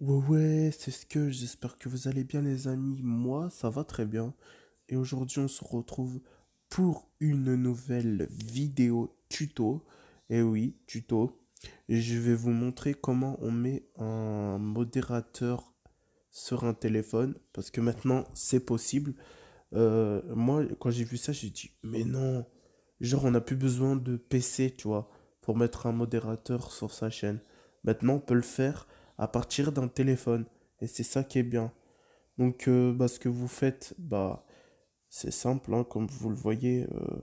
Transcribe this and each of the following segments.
Ouais, ouais, c'est ce que j'espère que vous allez bien les amis. Moi, ça va très bien. Et aujourd'hui, on se retrouve pour une nouvelle vidéo tuto. Et eh oui, tuto. Je vais vous montrer comment on met un modérateur sur un téléphone. Parce que maintenant, c'est possible. Euh, moi, quand j'ai vu ça, j'ai dit, mais non. Genre, on n'a plus besoin de PC, tu vois, pour mettre un modérateur sur sa chaîne. Maintenant, on peut le faire à partir d'un téléphone. Et c'est ça qui est bien. Donc, euh, bah, ce que vous faites, bah, c'est simple, hein, comme vous le voyez. Euh,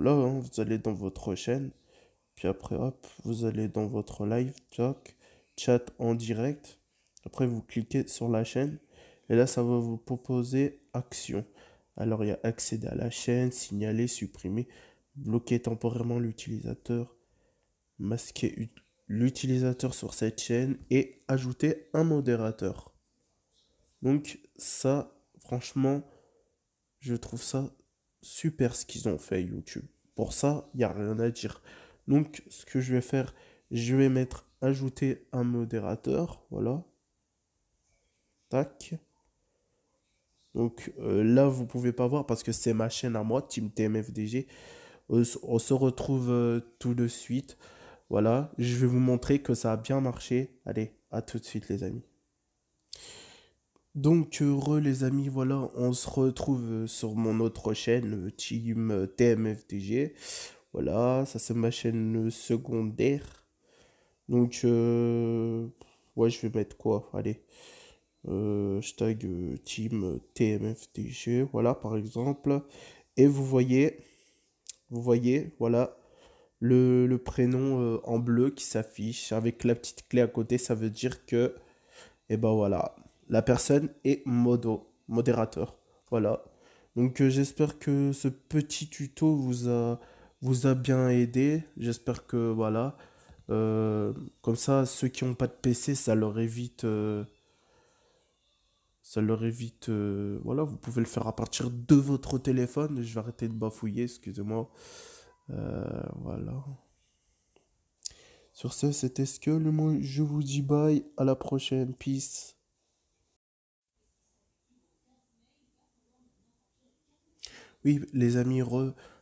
là, hein, vous allez dans votre chaîne, puis après, hop, vous allez dans votre live, talk, chat en direct. Après, vous cliquez sur la chaîne, et là, ça va vous proposer action. Alors, il y a accéder à la chaîne, signaler, supprimer, bloquer temporairement l'utilisateur, masquer l'utilisateur sur cette chaîne et ajouter un modérateur. Donc ça, franchement, je trouve ça super ce qu'ils ont fait YouTube. Pour ça, il n'y a rien à dire. Donc ce que je vais faire, je vais mettre ajouter un modérateur. Voilà. Tac. Donc euh, là, vous pouvez pas voir parce que c'est ma chaîne à moi, Team TMFDG. Euh, on se retrouve euh, tout de suite. Voilà, je vais vous montrer que ça a bien marché. Allez, à tout de suite les amis. Donc heureux les amis, voilà, on se retrouve euh, sur mon autre chaîne, euh, Team euh, TMFTG. Voilà, ça c'est ma chaîne secondaire. Donc, ouais, je vais mettre quoi Allez, hashtag Team TMFTG, voilà par exemple. Et vous voyez, vous voyez, voilà, le, prénom euh, en bleu qui s'affiche avec la petite clé à côté. Ça veut dire que, et eh ben voilà, la personne est modo, modérateur. Voilà. Donc euh, j'espère que ce petit tuto vous a, vous a bien aidé. J'espère que voilà. Euh, comme ça, ceux qui n'ont pas de PC, ça leur évite. ça leur évite. voilà, vous pouvez le faire à partir de votre téléphone. Je vais arrêter de bafouiller, excusez-moi. Euh, voilà. Sur ce, c'était ce que le mot. Je vous dis bye. À la prochaine. Peace. Oui, les amis,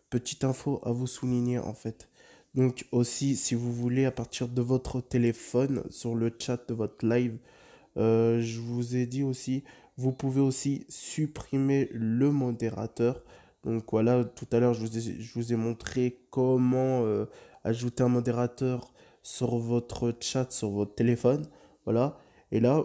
petite info à vous souligner en fait. Donc aussi, si vous voulez, à partir de votre téléphone, sur le chat de votre live, euh, je vous ai dit aussi, vous pouvez aussi supprimer le modérateur. Donc voilà, tout à l'heure, je, vous ai, je vous ai montré comment euh, ajouter un modérateur sur votre chat, sur votre téléphone. Voilà. Et là,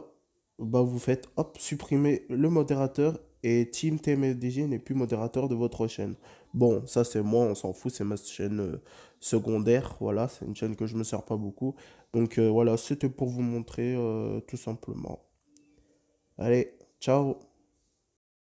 bah, vous faites hop, supprimer le modérateur et Team TMDG n'est plus modérateur de votre chaîne. Bon, ça c'est moi, on s'en fout, c'est ma chaîne euh, secondaire. Voilà, c'est une chaîne que je me sers pas beaucoup. Donc euh, voilà, c'était pour vous montrer tout simplement. Allez, ciao